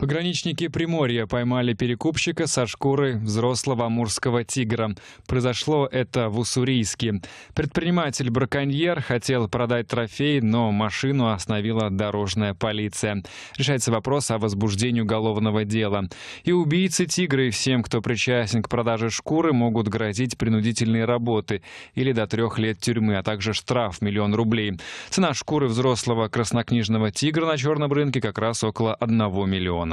Пограничники Приморья поймали перекупщика со шкуры взрослого амурского тигра. Произошло это в Уссурийске. Предприниматель-браконьер хотел продать трофей, но машину остановила дорожная полиция. Решается вопрос о возбуждении уголовного дела. И убийцы тигра и всем, кто причастен к продаже шкуры, могут грозить принудительные работы или до трех лет тюрьмы, а также штраф миллион рублей. Цена шкуры взрослого краснокнижного тигра на черном рынке как раз около одного миллиона.